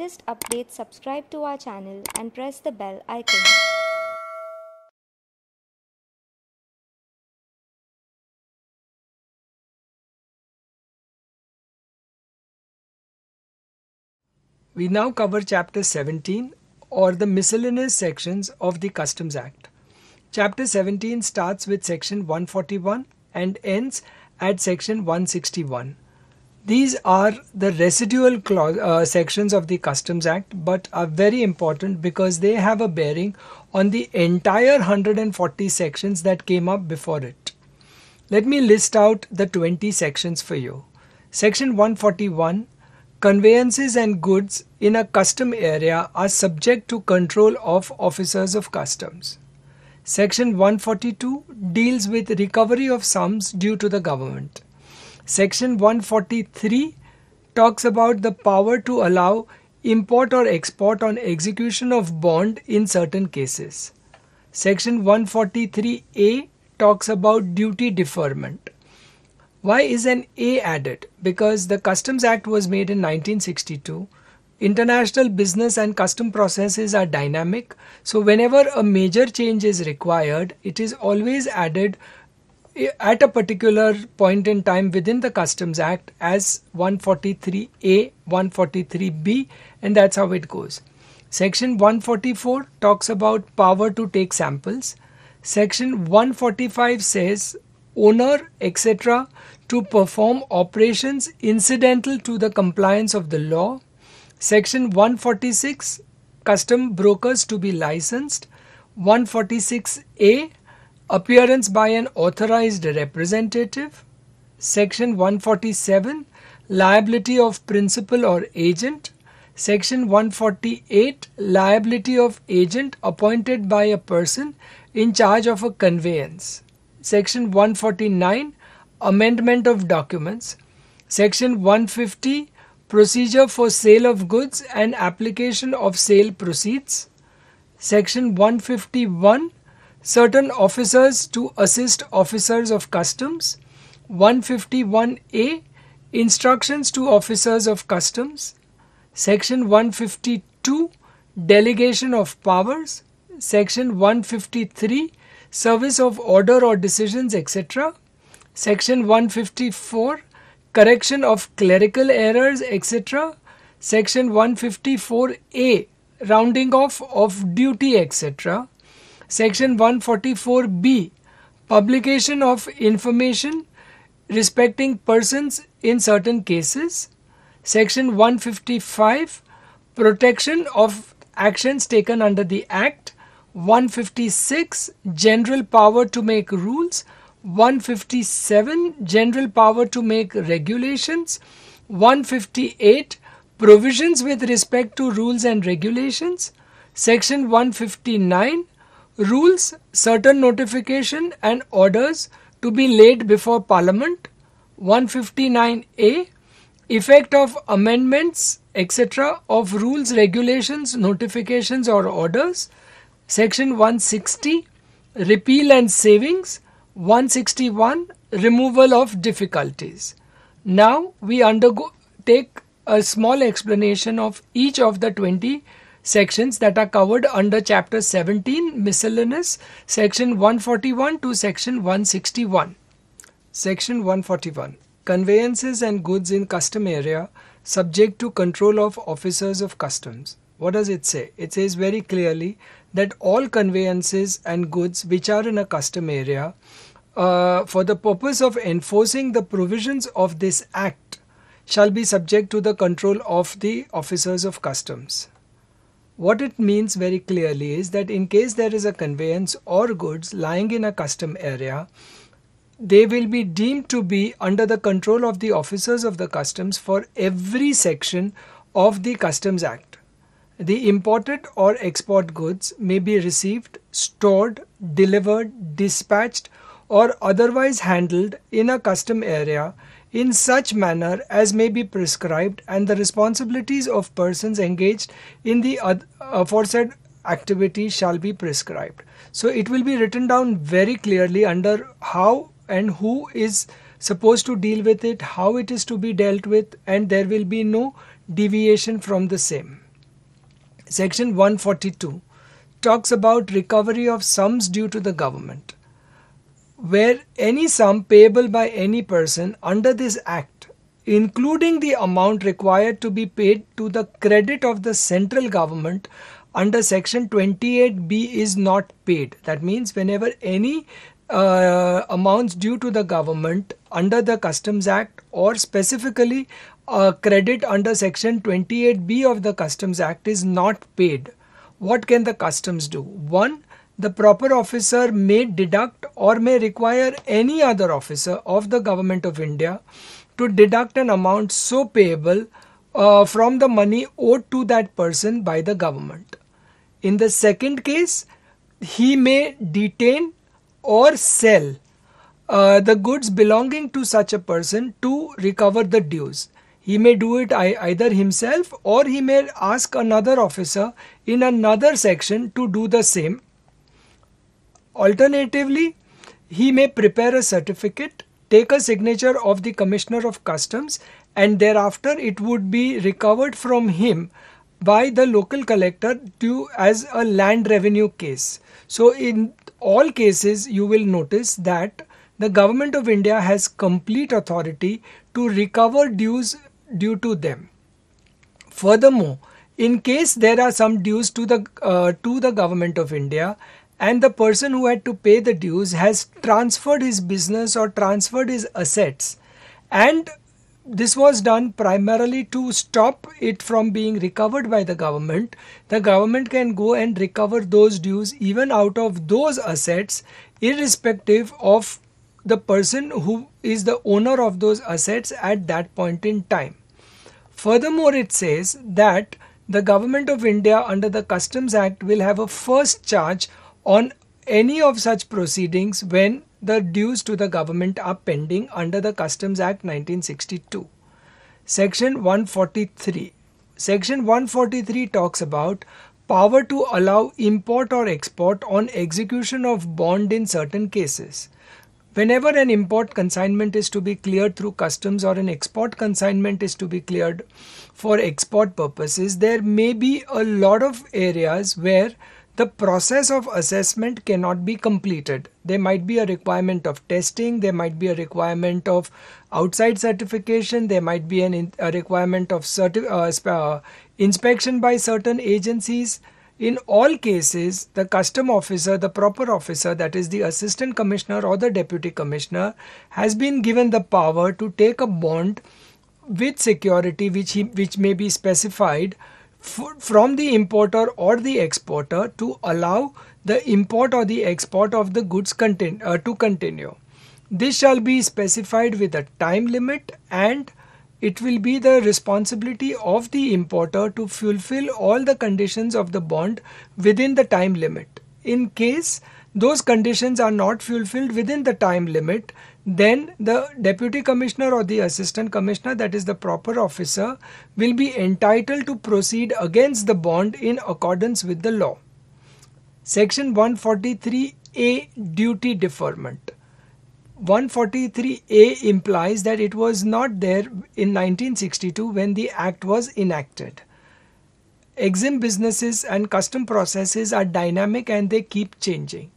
latest updates, subscribe to our channel and press the bell icon. We now cover Chapter 17 or the miscellaneous sections of the Customs Act. Chapter 17 starts with Section 141 and ends at Section 161. These are the residual clause, uh, sections of the Customs Act, but are very important because they have a bearing on the entire 140 sections that came up before it. Let me list out the 20 sections for you. Section 141 Conveyances and goods in a custom area are subject to control of officers of customs. Section 142 deals with recovery of sums due to the government. Section 143 talks about the power to allow import or export on execution of bond in certain cases. Section 143A talks about duty deferment. Why is an A added? Because the Customs Act was made in 1962. International business and custom processes are dynamic. So whenever a major change is required, it is always added at a particular point in time within the Customs Act as 143A, 143B, and that's how it goes. Section 144 talks about power to take samples. Section 145 says owner, etc., to perform operations incidental to the compliance of the law. Section 146 custom brokers to be licensed. 146A Appearance by an authorized representative. Section 147. Liability of principal or agent. Section 148 Liability of agent appointed by a person in charge of a conveyance. Section 149 Amendment of documents. Section 150 Procedure for sale of goods and application of sale proceeds. Section 151 certain officers to assist officers of customs 151a instructions to officers of customs section 152 delegation of powers section 153 service of order or decisions etc section 154 correction of clerical errors etc section 154a rounding off of duty etc Section 144b Publication of information respecting persons in certain cases. Section 155 Protection of actions taken under the Act. 156 General power to make rules. 157 General power to make regulations. 158 Provisions with respect to rules and regulations. Section 159 rules certain notification and orders to be laid before Parliament, 159A, effect of amendments, etc. of rules, regulations, notifications or orders, section 160, repeal and savings, 161, removal of difficulties. Now we undergo take a small explanation of each of the 20 sections that are covered under Chapter 17 Miscellaneous, Section 141 to Section 161. Section 141 Conveyances and Goods in Custom Area subject to control of officers of customs. What does it say? It says very clearly that all conveyances and goods which are in a custom area uh, for the purpose of enforcing the provisions of this act shall be subject to the control of the officers of customs. What it means very clearly is that in case there is a conveyance or goods lying in a custom area, they will be deemed to be under the control of the officers of the customs for every section of the Customs Act. The imported or export goods may be received, stored, delivered, dispatched, or otherwise handled in a custom area in such manner as may be prescribed and the responsibilities of persons engaged in the aforesaid activity shall be prescribed. So it will be written down very clearly under how and who is supposed to deal with it, how it is to be dealt with and there will be no deviation from the same. Section 142 talks about recovery of sums due to the government where any sum payable by any person under this act, including the amount required to be paid to the credit of the central government under section 28b is not paid. That means whenever any uh, amounts due to the government under the Customs Act or specifically a uh, credit under section 28b of the Customs Act is not paid. What can the customs do? One, the proper officer may deduct or may require any other officer of the government of India to deduct an amount so payable uh, from the money owed to that person by the government. In the second case, he may detain or sell uh, the goods belonging to such a person to recover the dues. He may do it either himself or he may ask another officer in another section to do the same Alternatively, he may prepare a certificate, take a signature of the Commissioner of Customs, and thereafter it would be recovered from him by the local collector due as a land revenue case. So, in all cases, you will notice that the government of India has complete authority to recover dues due to them. Furthermore, in case there are some dues to the uh, to the government of India and the person who had to pay the dues has transferred his business or transferred his assets and this was done primarily to stop it from being recovered by the government the government can go and recover those dues even out of those assets irrespective of the person who is the owner of those assets at that point in time furthermore it says that the government of india under the customs act will have a first charge on any of such proceedings when the dues to the government are pending under the Customs Act 1962. Section 143. Section 143 talks about power to allow import or export on execution of bond in certain cases. Whenever an import consignment is to be cleared through customs or an export consignment is to be cleared for export purposes, there may be a lot of areas where the process of assessment cannot be completed. There might be a requirement of testing, there might be a requirement of outside certification, there might be an a requirement of certi- uh, uh, inspection by certain agencies. In all cases, the custom officer, the proper officer, that is the assistant commissioner or the deputy commissioner, has been given the power to take a bond with security which, he, which may be specified from the importer or the exporter to allow the import or the export of the goods uh, to continue. This shall be specified with a time limit and it will be the responsibility of the importer to fulfill all the conditions of the bond within the time limit. In case those conditions are not fulfilled within the time limit, then the deputy commissioner or the assistant commissioner that is the proper officer will be entitled to proceed against the bond in accordance with the law section 143a duty deferment 143a implies that it was not there in 1962 when the act was enacted exim businesses and custom processes are dynamic and they keep changing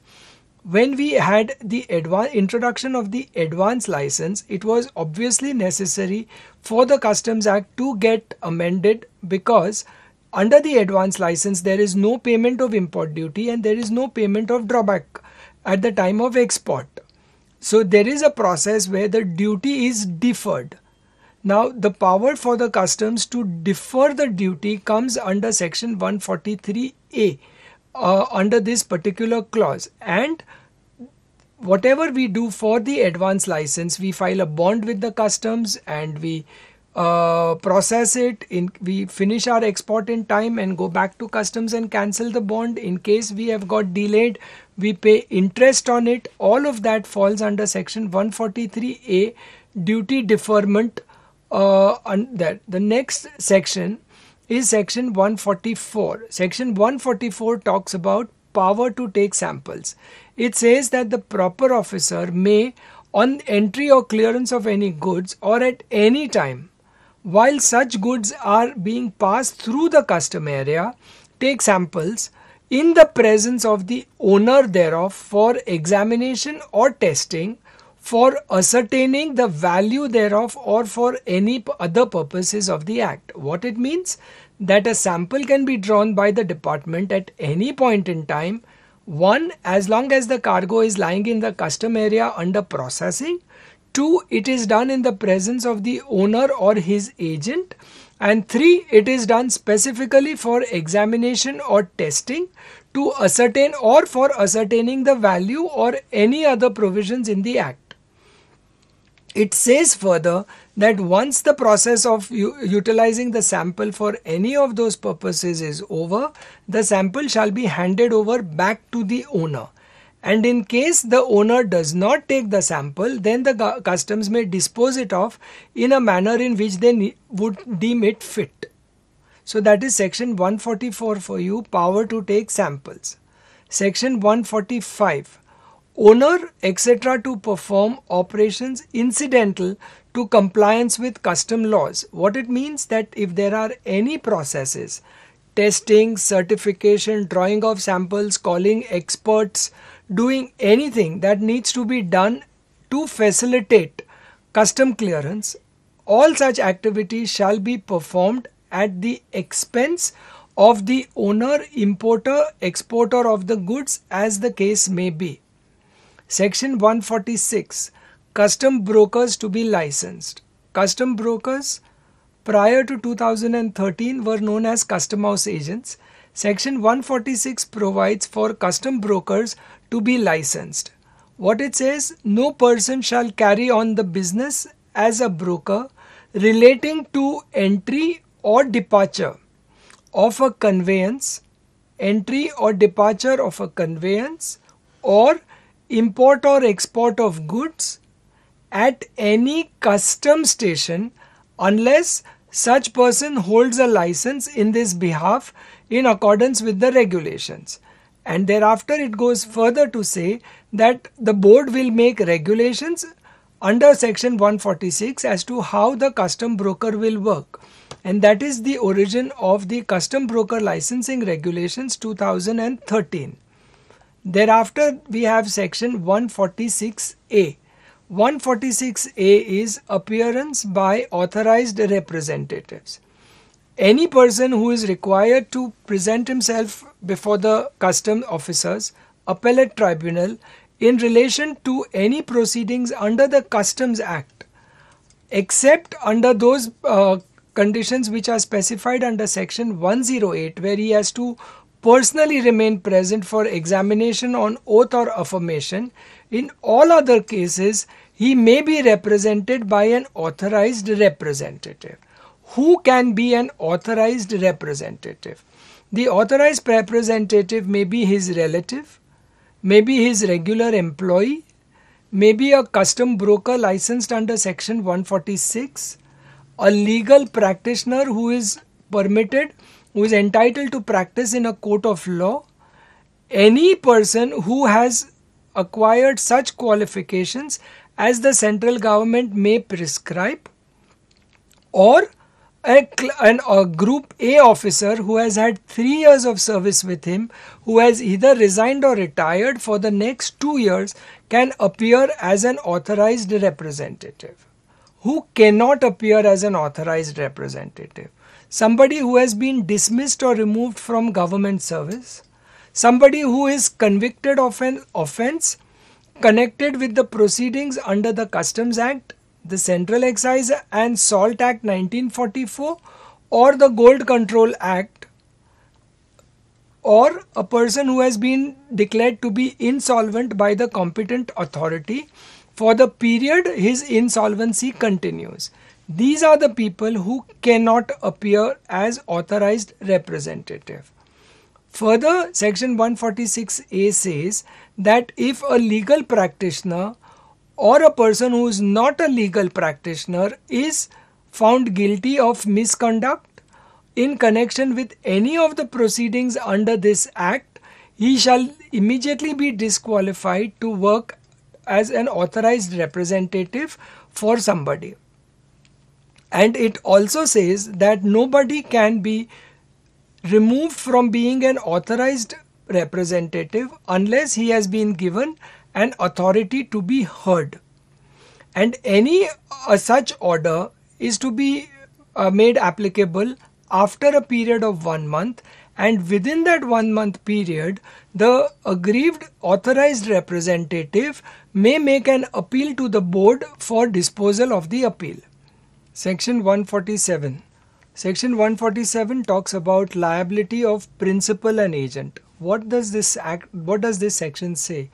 when we had the introduction of the advance license, it was obviously necessary for the Customs Act to get amended because under the advance license, there is no payment of import duty and there is no payment of drawback at the time of export. So there is a process where the duty is deferred. Now, the power for the customs to defer the duty comes under section 143A uh, under this particular clause and whatever we do for the advance license we file a bond with the customs and we uh, process it in we finish our export in time and go back to customs and cancel the bond in case we have got delayed we pay interest on it all of that falls under section 143a duty deferment uh, on that the next section is section 144. Section 144 talks about power to take samples. It says that the proper officer may, on entry or clearance of any goods or at any time, while such goods are being passed through the custom area, take samples in the presence of the owner thereof for examination or testing for ascertaining the value thereof or for any other purposes of the act. What it means? That a sample can be drawn by the department at any point in time, one, as long as the cargo is lying in the custom area under processing, two, it is done in the presence of the owner or his agent, and three, it is done specifically for examination or testing to ascertain or for ascertaining the value or any other provisions in the act. It says further that once the process of utilizing the sample for any of those purposes is over, the sample shall be handed over back to the owner. And in case the owner does not take the sample, then the customs may dispose it off in a manner in which they would deem it fit. So that is section 144 for you, power to take samples. Section 145 owner, etc. to perform operations incidental to compliance with custom laws. What it means that if there are any processes, testing, certification, drawing of samples, calling experts, doing anything that needs to be done to facilitate custom clearance, all such activities shall be performed at the expense of the owner, importer, exporter of the goods as the case may be. Section 146 Custom Brokers to be licensed. Custom brokers prior to 2013 were known as custom house agents. Section 146 provides for custom brokers to be licensed. What it says, no person shall carry on the business as a broker relating to entry or departure of a conveyance, entry or departure of a conveyance, or import or export of goods at any custom station unless such person holds a license in this behalf in accordance with the regulations and thereafter it goes further to say that the board will make regulations under section 146 as to how the custom broker will work and that is the origin of the custom broker licensing regulations 2013 Thereafter, we have section 146A. 146A is appearance by authorized representatives. Any person who is required to present himself before the custom officers, appellate tribunal, in relation to any proceedings under the Customs Act, except under those uh, conditions which are specified under section 108, where he has to personally remain present for examination on oath or affirmation. In all other cases, he may be represented by an authorized representative. Who can be an authorized representative? The authorized representative may be his relative, may be his regular employee, may be a custom broker licensed under section 146, a legal practitioner who is permitted who is entitled to practice in a court of law any person who has acquired such qualifications as the central government may prescribe or a, an, a group A officer who has had three years of service with him, who has either resigned or retired for the next two years, can appear as an authorized representative. Who cannot appear as an authorized representative? somebody who has been dismissed or removed from government service, somebody who is convicted of an offense connected with the proceedings under the Customs Act, the Central Excise and Salt Act 1944, or the Gold Control Act, or a person who has been declared to be insolvent by the competent authority for the period his insolvency continues. These are the people who cannot appear as authorized representative. Further, section 146A says that if a legal practitioner or a person who is not a legal practitioner is found guilty of misconduct in connection with any of the proceedings under this act, he shall immediately be disqualified to work as an authorized representative for somebody. And it also says that nobody can be removed from being an authorized representative unless he has been given an authority to be heard. And any uh, such order is to be uh, made applicable after a period of one month and within that one month period the aggrieved authorized representative may make an appeal to the board for disposal of the appeal Section 147. Section 147 talks about liability of principal and agent. What does this act what does this section say?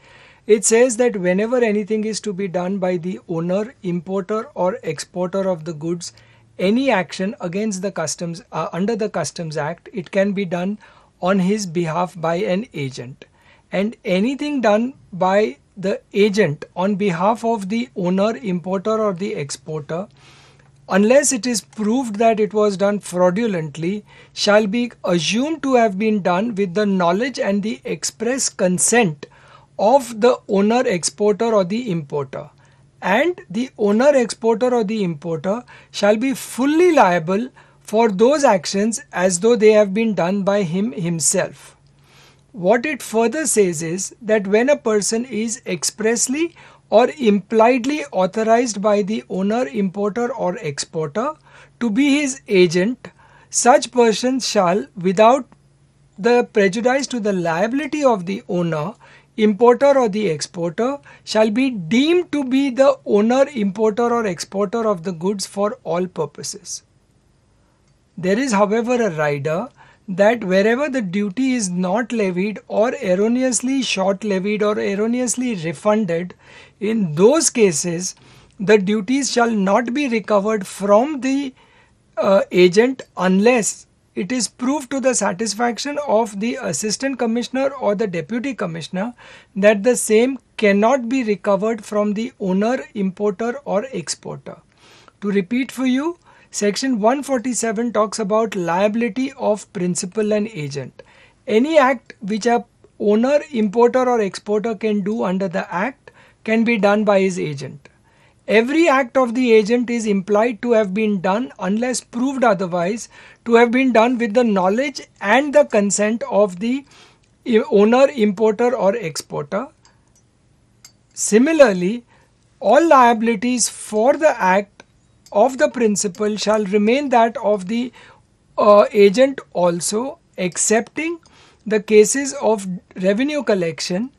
It says that whenever anything is to be done by the owner, importer or exporter of the goods, any action against the customs uh, under the customs act, it can be done on his behalf by an agent. And anything done by the agent on behalf of the owner, importer, or the exporter unless it is proved that it was done fraudulently, shall be assumed to have been done with the knowledge and the express consent of the owner exporter or the importer. And the owner exporter or the importer shall be fully liable for those actions as though they have been done by him himself. What it further says is that when a person is expressly or impliedly authorized by the owner, importer or exporter to be his agent, such person shall, without the prejudice to the liability of the owner, importer or the exporter, shall be deemed to be the owner, importer or exporter of the goods for all purposes. There is however a rider that wherever the duty is not levied or erroneously short levied or erroneously refunded, in those cases, the duties shall not be recovered from the uh, agent unless it is proved to the satisfaction of the assistant commissioner or the deputy commissioner that the same cannot be recovered from the owner, importer or exporter. To repeat for you, Section 147 talks about liability of principal and agent. Any act which a owner, importer or exporter can do under the act can be done by his agent. Every act of the agent is implied to have been done unless proved otherwise to have been done with the knowledge and the consent of the owner, importer or exporter. Similarly, all liabilities for the act of the principal shall remain that of the uh, agent also excepting the cases of revenue collection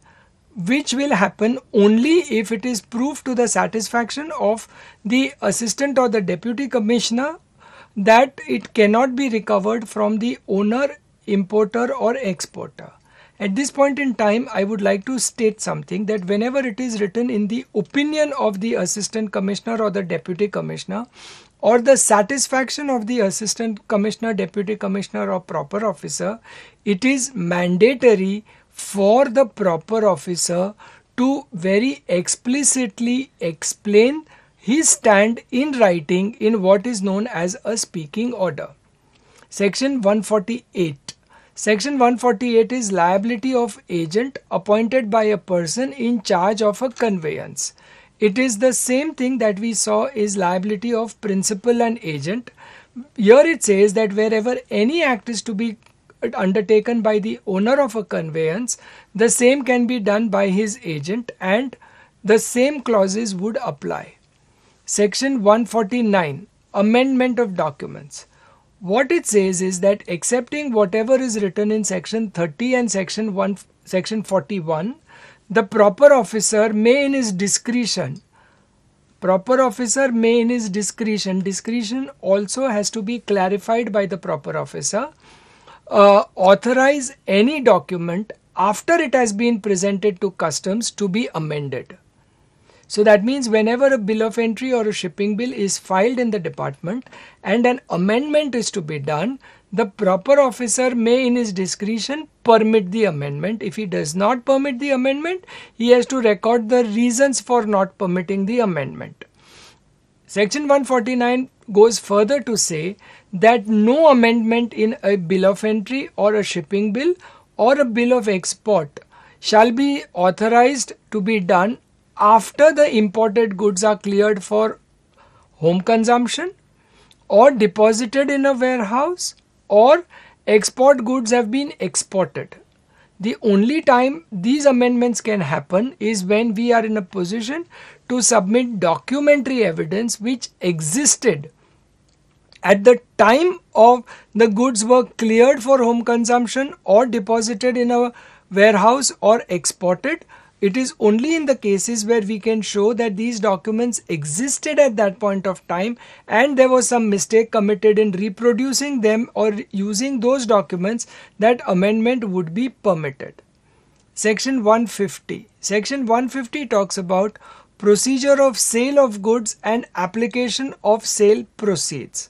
which will happen only if it is proved to the satisfaction of the assistant or the deputy commissioner that it cannot be recovered from the owner, importer or exporter. At this point in time, I would like to state something that whenever it is written in the opinion of the assistant commissioner or the deputy commissioner, or the satisfaction of the assistant commissioner, deputy commissioner, or proper officer, it is mandatory for the proper officer to very explicitly explain his stand in writing in what is known as a speaking order. Section 148. Section 148 is liability of agent appointed by a person in charge of a conveyance. It is the same thing that we saw is liability of principal and agent. Here it says that wherever any act is to be undertaken by the owner of a conveyance, the same can be done by his agent and the same clauses would apply. Section 149 Amendment of Documents what it says is that accepting whatever is written in section 30 and section 1 section 41 the proper officer may in his discretion proper officer may in his discretion discretion also has to be clarified by the proper officer uh, authorize any document after it has been presented to customs to be amended so that means whenever a bill of entry or a shipping bill is filed in the department and an amendment is to be done, the proper officer may in his discretion permit the amendment. If he does not permit the amendment, he has to record the reasons for not permitting the amendment. Section 149 goes further to say that no amendment in a bill of entry or a shipping bill or a bill of export shall be authorized to be done after the imported goods are cleared for home consumption or deposited in a warehouse or export goods have been exported. The only time these amendments can happen is when we are in a position to submit documentary evidence which existed at the time of the goods were cleared for home consumption or deposited in a warehouse or exported it is only in the cases where we can show that these documents existed at that point of time and there was some mistake committed in reproducing them or using those documents that amendment would be permitted. Section 150. Section 150 talks about procedure of sale of goods and application of sale proceeds.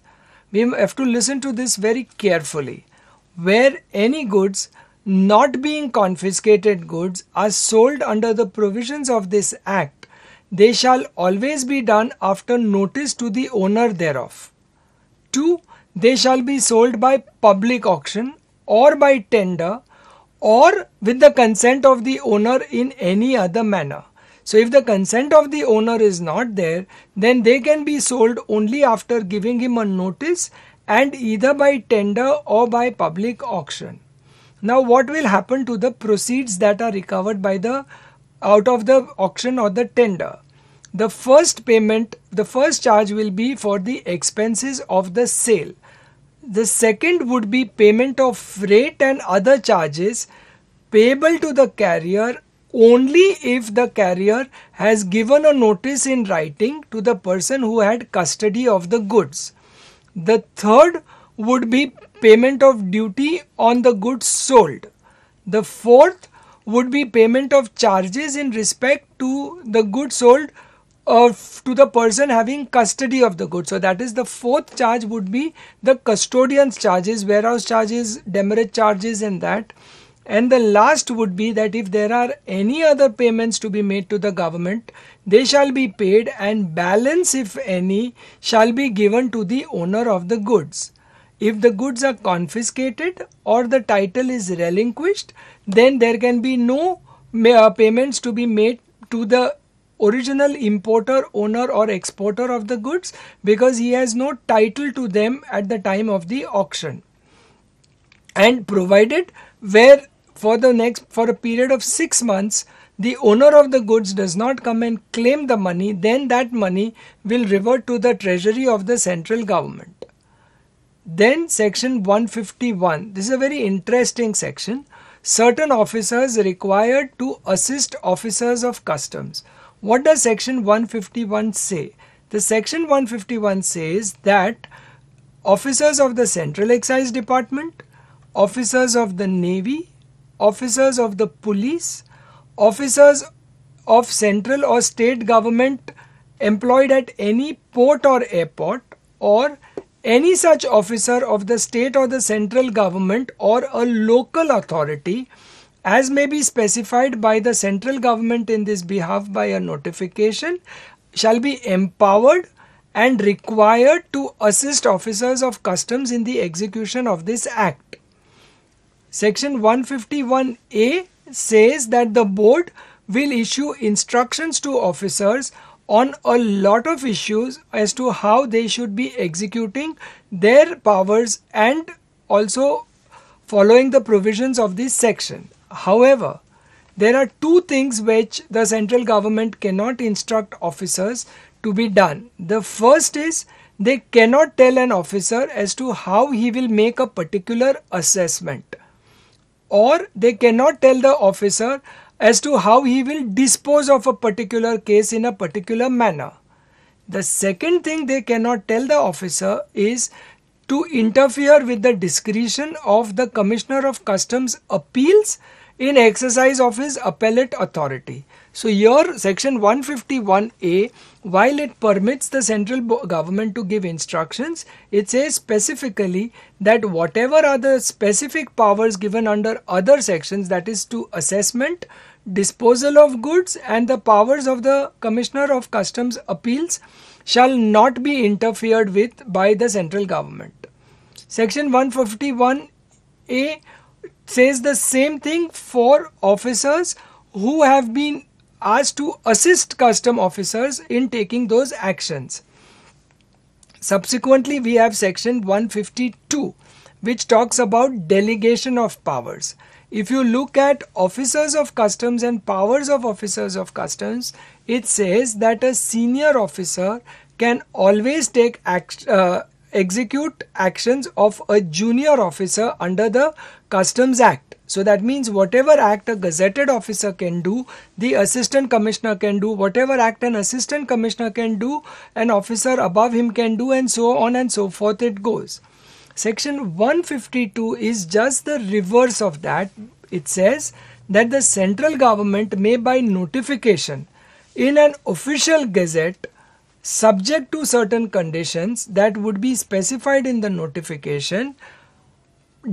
We have to listen to this very carefully. Where any goods not being confiscated goods are sold under the provisions of this Act, they shall always be done after notice to the owner thereof. 2. They shall be sold by public auction or by tender or with the consent of the owner in any other manner. So, if the consent of the owner is not there, then they can be sold only after giving him a notice and either by tender or by public auction. Now what will happen to the proceeds that are recovered by the out of the auction or the tender? The first payment, the first charge will be for the expenses of the sale. The second would be payment of freight and other charges payable to the carrier only if the carrier has given a notice in writing to the person who had custody of the goods. The third would be payment of duty on the goods sold. The fourth would be payment of charges in respect to the goods sold uh, to the person having custody of the goods. So that is the fourth charge would be the custodian's charges, warehouse charges, demerit charges and that. And the last would be that if there are any other payments to be made to the government, they shall be paid and balance if any shall be given to the owner of the goods. If the goods are confiscated or the title is relinquished, then there can be no uh, payments to be made to the original importer, owner or exporter of the goods because he has no title to them at the time of the auction. And provided where for the next for a period of 6 months the owner of the goods does not come and claim the money then that money will revert to the treasury of the central government then section 151. This is a very interesting section. Certain officers required to assist officers of customs. What does section 151 say? The section 151 says that officers of the Central Excise Department, officers of the Navy, officers of the police, officers of central or state government employed at any port or airport or any such officer of the state or the central government or a local authority as may be specified by the central government in this behalf by a notification shall be empowered and required to assist officers of customs in the execution of this act section 151a says that the board will issue instructions to officers on a lot of issues as to how they should be executing their powers and also following the provisions of this section. However, there are two things which the central government cannot instruct officers to be done. The first is they cannot tell an officer as to how he will make a particular assessment or they cannot tell the officer as to how he will dispose of a particular case in a particular manner. The second thing they cannot tell the officer is to interfere with the discretion of the Commissioner of Customs Appeals in exercise of his appellate authority. So here section 151A while it permits the central government to give instructions it says specifically that whatever are the specific powers given under other sections that is to assessment disposal of goods and the powers of the Commissioner of Customs Appeals shall not be interfered with by the central government. Section 151A says the same thing for officers who have been asked to assist custom officers in taking those actions. Subsequently, we have section 152 which talks about delegation of powers if you look at officers of customs and powers of officers of customs, it says that a senior officer can always take act, uh, execute actions of a junior officer under the Customs Act. So that means whatever act a gazetted officer can do, the assistant commissioner can do, whatever act an assistant commissioner can do, an officer above him can do, and so on and so forth it goes. Section 152 is just the reverse of that. It says that the central government may by notification in an official gazette subject to certain conditions that would be specified in the notification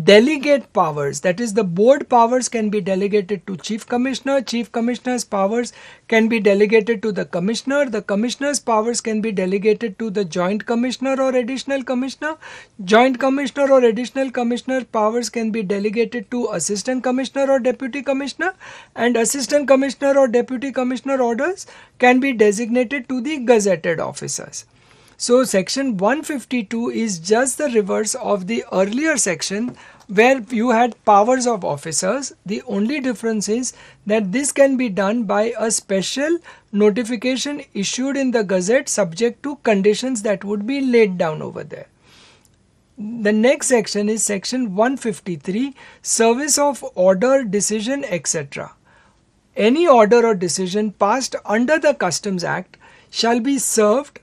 delegate powers that is the board powers can be delegated to chief commissioner chief commissioner's powers can be delegated to the commissioner the commissioner's powers can be delegated to the joint commissioner or additional commissioner joint commissioner or additional commissioner powers can be delegated to assistant commissioner or deputy commissioner and assistant commissioner or deputy commissioner orders can be designated to the gazetted officers so section 152 is just the reverse of the earlier section where you had powers of officers. The only difference is that this can be done by a special notification issued in the gazette subject to conditions that would be laid down over there. The next section is section 153 service of order, decision, etc. Any order or decision passed under the Customs Act shall be served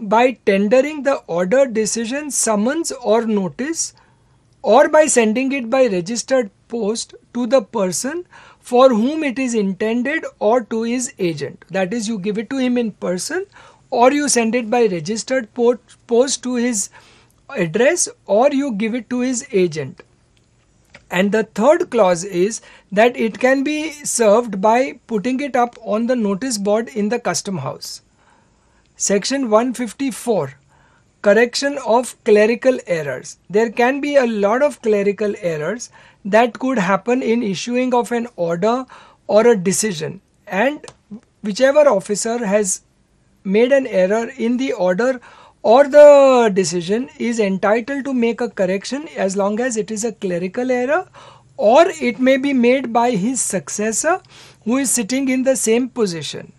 by tendering the order decision summons or notice or by sending it by registered post to the person for whom it is intended or to his agent. That is, you give it to him in person or you send it by registered post to his address or you give it to his agent. And the third clause is that it can be served by putting it up on the notice board in the custom house. Section 154 Correction of clerical errors. There can be a lot of clerical errors that could happen in issuing of an order or a decision and whichever officer has made an error in the order or the decision is entitled to make a correction as long as it is a clerical error or it may be made by his successor who is sitting in the same position.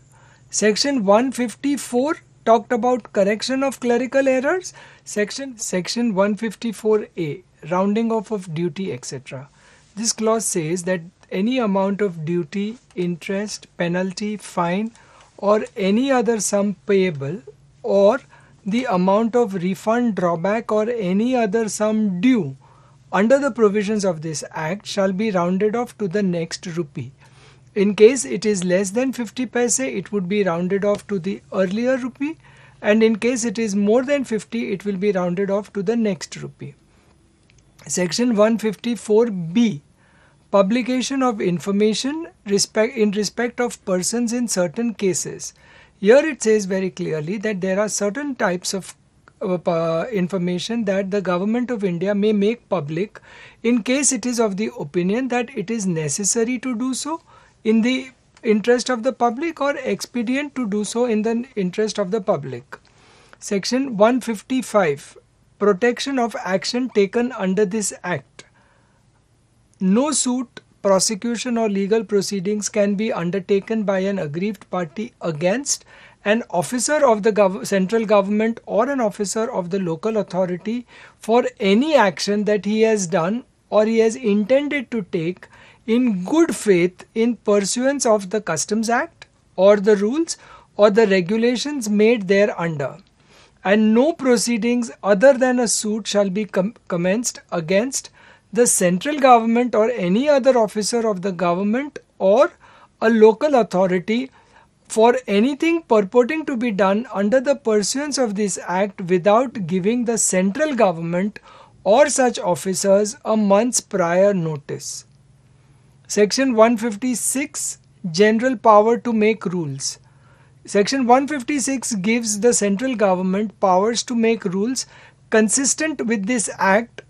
Section 154 talked about correction of clerical errors, section, section 154A, rounding off of duty, etc. This clause says that any amount of duty, interest, penalty, fine, or any other sum payable, or the amount of refund, drawback, or any other sum due under the provisions of this act shall be rounded off to the next rupee. In case it is less than 50 paise, it would be rounded off to the earlier rupee and in case it is more than 50, it will be rounded off to the next rupee. Section 154b Publication of information respect, in respect of persons in certain cases. Here it says very clearly that there are certain types of uh, information that the government of India may make public in case it is of the opinion that it is necessary to do so in the interest of the public or expedient to do so in the interest of the public. Section 155 Protection of action taken under this Act. No suit, prosecution, or legal proceedings can be undertaken by an aggrieved party against an officer of the gov- central government or an officer of the local authority for any action that he has done or he has intended to take in good faith in pursuance of the Customs Act or the rules or the regulations made thereunder. And no proceedings other than a suit shall be com- commenced against the central government or any other officer of the government or a local authority for anything purporting to be done under the pursuance of this act without giving the central government or such officers a month's prior notice. Section 156 General Power to Make Rules. Section 156 gives the central government powers to make rules consistent with this act.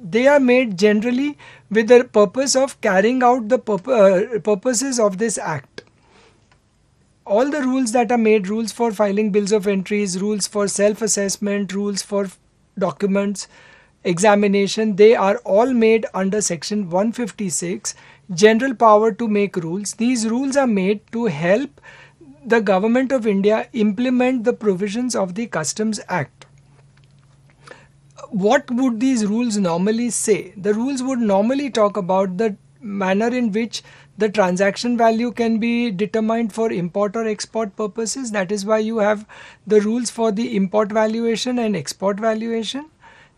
They are made generally with the purpose of carrying out the uh, purposes of this act. All the rules that are made rules for filing bills of entries, rules for self assessment, rules for documents, examination they are all made under section 156 general power to make rules these rules are made to help the government of india implement the provisions of the customs act what would these rules normally say the rules would normally talk about the manner in which the transaction value can be determined for import or export purposes that is why you have the rules for the import valuation and export valuation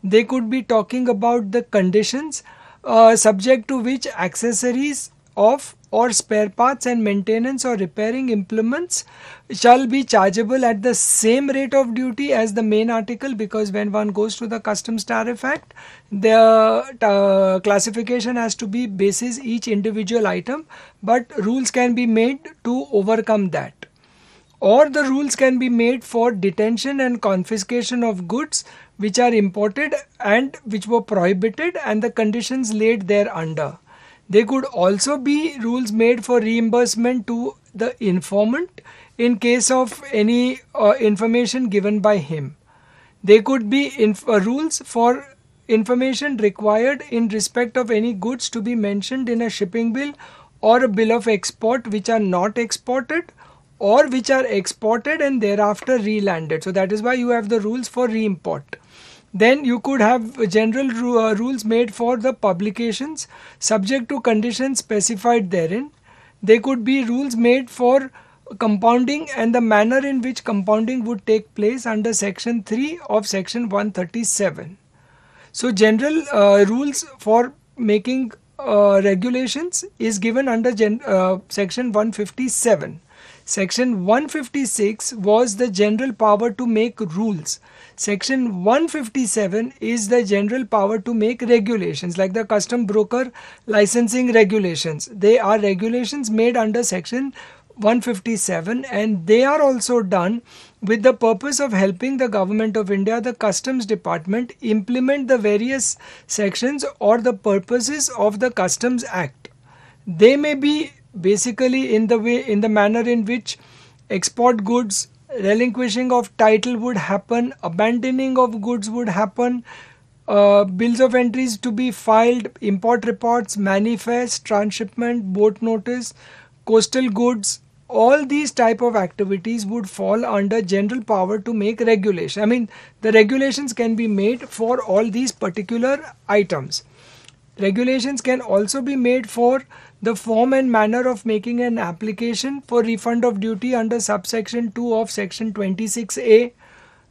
they could be talking about the conditions uh, subject to which accessories of or spare parts and maintenance or repairing implements shall be chargeable at the same rate of duty as the main article because when one goes to the customs tariff act the uh, classification has to be basis each individual item but rules can be made to overcome that or the rules can be made for detention and confiscation of goods which are imported and which were prohibited and the conditions laid there under. There could also be rules made for reimbursement to the informant in case of any uh, information given by him. There could be uh, rules for information required in respect of any goods to be mentioned in a shipping bill or a bill of export which are not exported or which are exported and thereafter re-landed. So that is why you have the rules for re-import. Then you could have general ru- uh, rules made for the publications subject to conditions specified therein. There could be rules made for compounding and the manner in which compounding would take place under section 3 of section 137 so general uh, rules for making uh, regulations is given under gen- uh, section 157 Section 156 was the general power to make rules. Section 157 is the general power to make regulations like the custom broker licensing regulations. They are regulations made under section 157 and they are also done with the purpose of helping the government of India, the customs department implement the various sections or the purposes of the customs act. They may be basically in the way in the manner in which export goods relinquishing of title would happen abandoning of goods would happen uh, bills of entries to be filed import reports manifest transshipment boat notice coastal goods all these type of activities would fall under general power to make regulation i mean the regulations can be made for all these particular items Regulations can also be made for the form and manner of making an application for refund of duty under subsection 2 of section 26A,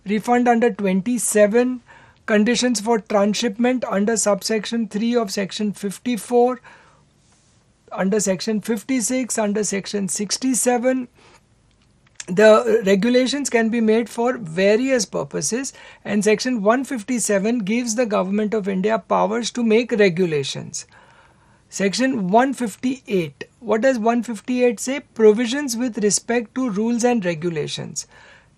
refund under 27, conditions for transshipment under subsection 3 of section 54, under section 56, under section 67, the regulations can be made for various purposes and section 157 gives the government of india powers to make regulations section 158 what does 158 say provisions with respect to rules and regulations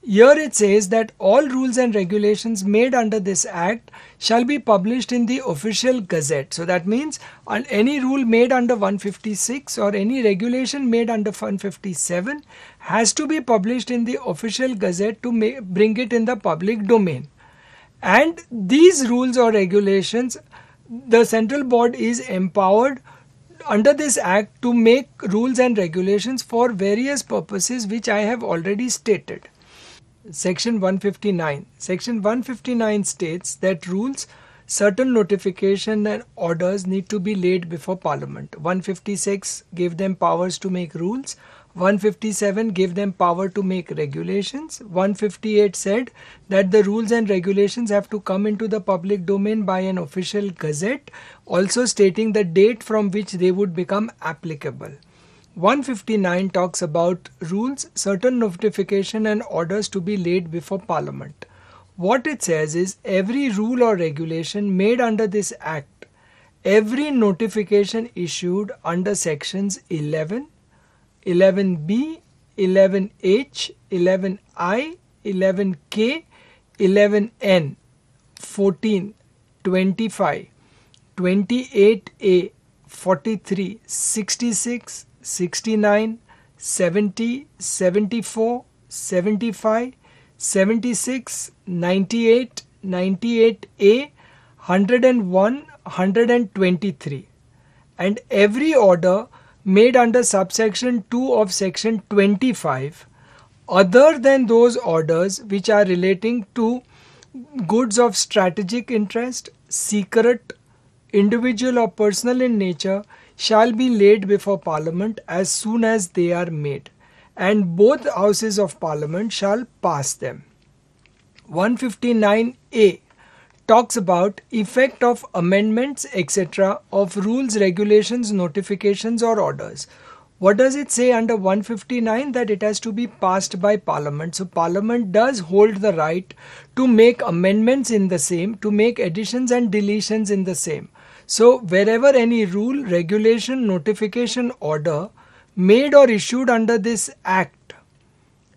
here it says that all rules and regulations made under this act shall be published in the official gazette. So that means any rule made under 156 or any regulation made under 157 has to be published in the official gazette to bring it in the public domain. And these rules or regulations, the central board is empowered under this act to make rules and regulations for various purposes which I have already stated. Section 159. Section 159 states that rules, certain notification and orders need to be laid before Parliament. 156 gave them powers to make rules. 157 gave them power to make regulations. 158 said that the rules and regulations have to come into the public domain by an official gazette, also stating the date from which they would become applicable. 159 talks about rules, certain notification and orders to be laid before Parliament. What it says is every rule or regulation made under this Act, every notification issued under sections 11, 11b, 11h, 11i, 11k, 11n, 14, 25, 28a, 43, 66, 69, 70, 74, 75, 76, 98, 98A, 101, 123 and every order made under subsection 2 of section 25 other than those orders which are relating to goods of strategic interest, secret, individual or personal in nature shall be laid before Parliament as soon as they are made, and both houses of Parliament shall pass them. 159a talks about effect of amendments etc of rules regulations notifications or orders what does it say under 159 that it has to be passed by parliament so parliament does hold the right to make amendments in the same to make additions and deletions in the same so, wherever any rule, regulation, notification, order made or issued under this Act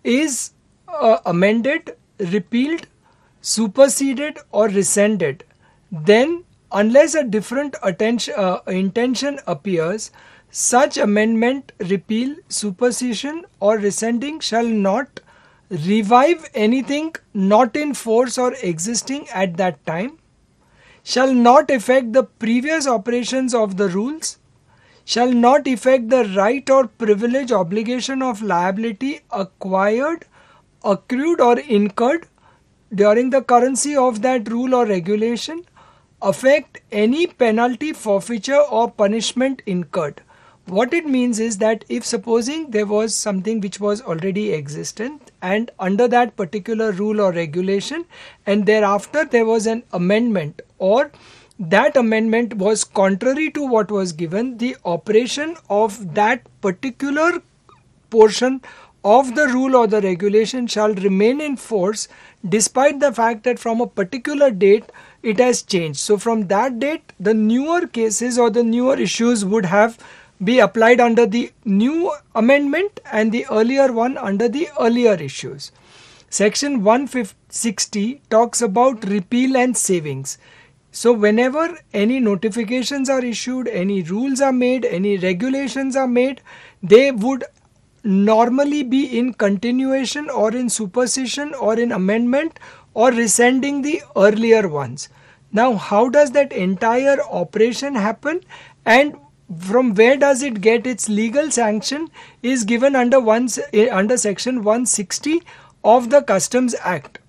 is uh, amended, repealed, superseded, or rescinded, then unless a different uh, intention appears, such amendment, repeal, supersession, or rescinding shall not revive anything not in force or existing at that time shall not affect the previous operations of the rules, shall not affect the right or privilege obligation of liability acquired, accrued or incurred during the currency of that rule or regulation, affect any penalty, forfeiture or punishment incurred. What it means is that if supposing there was something which was already existent, and under that particular rule or regulation and thereafter there was an amendment or that amendment was contrary to what was given the operation of that particular portion of the rule or the regulation shall remain in force despite the fact that from a particular date it has changed so from that date the newer cases or the newer issues would have be applied under the new amendment and the earlier one under the earlier issues. Section 160 talks about repeal and savings. So, whenever any notifications are issued, any rules are made, any regulations are made, they would normally be in continuation or in supersession or in amendment or rescinding the earlier ones. Now, how does that entire operation happen and from where does it get its legal sanction is given under one, eh, under section 160 of the customs act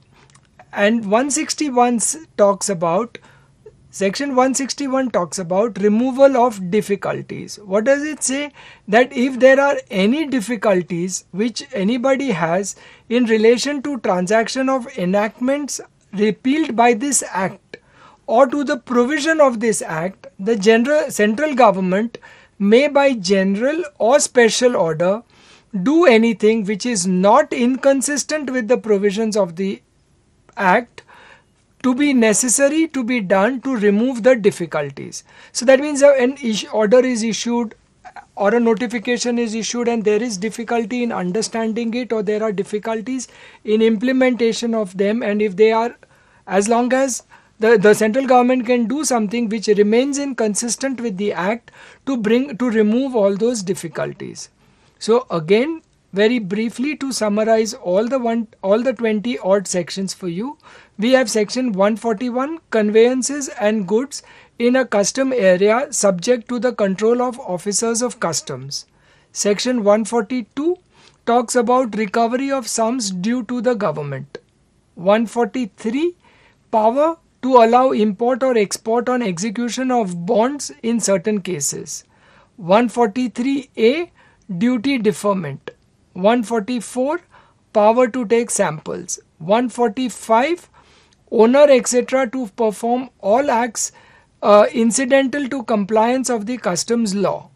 and 161 talks about section 161 talks about removal of difficulties what does it say that if there are any difficulties which anybody has in relation to transaction of enactments repealed by this act or to the provision of this act, the general, central government may by general or special order do anything which is not inconsistent with the provisions of the act to be necessary to be done to remove the difficulties. So that means an order is issued or a notification is issued and there is difficulty in understanding it or there are difficulties in implementation of them and if they are as long as the, the central government can do something which remains inconsistent with the act to bring to remove all those difficulties so again very briefly to summarize all the one all the 20 odd sections for you we have section 141 conveyances and goods in a custom area subject to the control of officers of customs section 142 talks about recovery of sums due to the government 143 power to allow import or export on execution of bonds in certain cases. 143A Duty deferment. 144 Power to take samples. 145 Owner etc. to perform all acts uh, incidental to compliance of the customs law.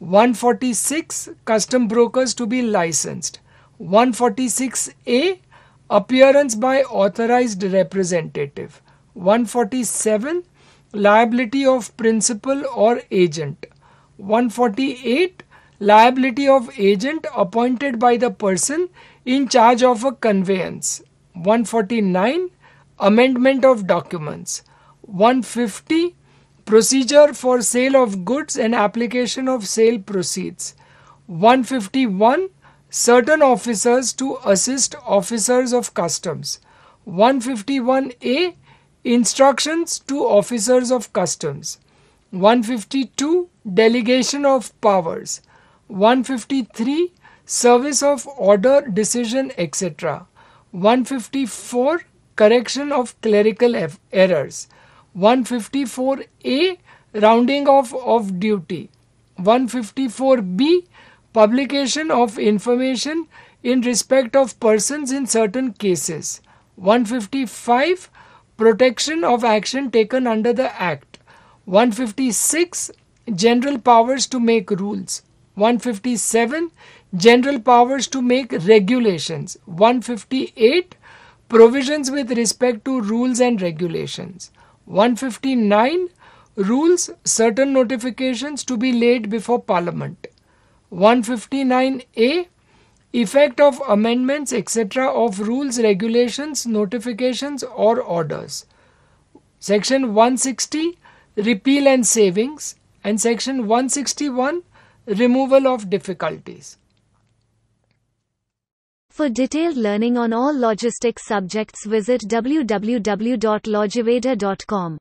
146 Custom brokers to be licensed. 146A Appearance by authorized representative. 147 liability of principal or agent 148 liability of agent appointed by the person in charge of a conveyance 149 amendment of documents 150 procedure for sale of goods and application of sale proceeds 151 certain officers to assist officers of customs 151a Instructions to Officers of Customs 152 Delegation of Powers 153 Service of Order Decision etc. 154 Correction of Clerical Errors 154A Rounding off of duty 154B Publication of information in respect of persons in certain cases 155 protection of action taken under the Act. 156 General powers to make rules. 157 General powers to make regulations. 158 Provisions with respect to rules and regulations. 159 Rules certain notifications to be laid before Parliament. 159A effect of amendments etc of rules regulations notifications or orders section 160 repeal and savings and section 161 removal of difficulties for detailed learning on all logistics subjects visit www.logivada.com